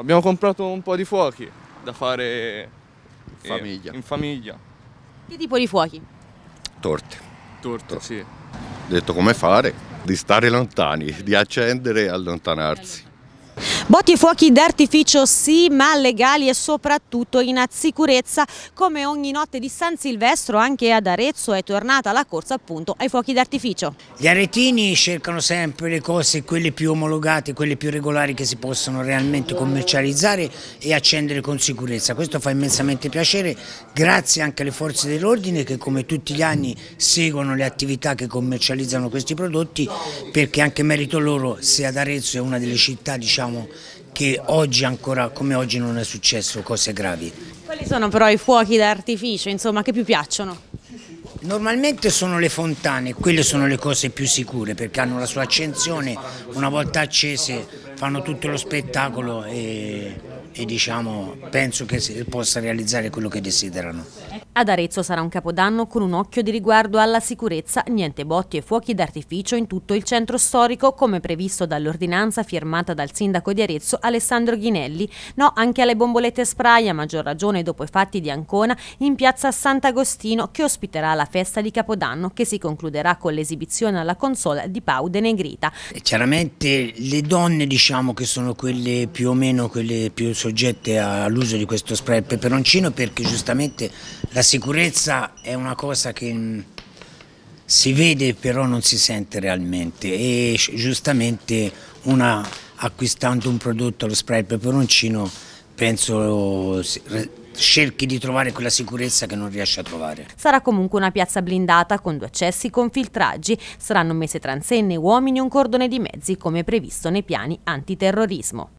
Abbiamo comprato un po' di fuochi da fare famiglia. in famiglia. Che tipo di fuochi? Torte. Torte, Torte. sì. Detto come fare, di stare lontani, di accendere e allontanarsi. Botti e fuochi d'artificio sì, ma legali e soprattutto in sicurezza. Come ogni notte di San Silvestro, anche ad Arezzo è tornata la corsa appunto ai fuochi d'artificio. Gli aretini cercano sempre le cose, quelle più omologate, quelle più regolari che si possono realmente commercializzare e accendere con sicurezza. Questo fa immensamente piacere, grazie anche alle forze dell'ordine che come tutti gli anni seguono le attività che commercializzano questi prodotti perché anche merito loro se ad Arezzo è una delle città diciamo che oggi ancora come oggi non è successo cose gravi. Quali sono però i fuochi d'artificio, insomma, che più piacciono? Normalmente sono le fontane, quelle sono le cose più sicure perché hanno la sua accensione, una volta accese fanno tutto lo spettacolo e, e diciamo, penso che si possa realizzare quello che desiderano. Ad Arezzo sarà un capodanno con un occhio di riguardo alla sicurezza, niente botti e fuochi d'artificio in tutto il centro storico, come previsto dall'ordinanza firmata dal sindaco di Arezzo Alessandro Ghinelli. No anche alle bombolette spray, a maggior ragione dopo i fatti di Ancona, in piazza Sant'Agostino, che ospiterà la festa di Capodanno, che si concluderà con l'esibizione alla consola di Pau De Negrita. Chiaramente le donne, diciamo che sono quelle più o meno quelle più soggette all'uso di questo spray al peperoncino, perché giustamente la la sicurezza è una cosa che mm, si vede però non si sente realmente e giustamente una, acquistando un prodotto, allo spray peperoncino, penso cerchi di trovare quella sicurezza che non riesce a trovare. Sarà comunque una piazza blindata con due accessi con filtraggi, saranno messe transenne, uomini e un cordone di mezzi come previsto nei piani antiterrorismo.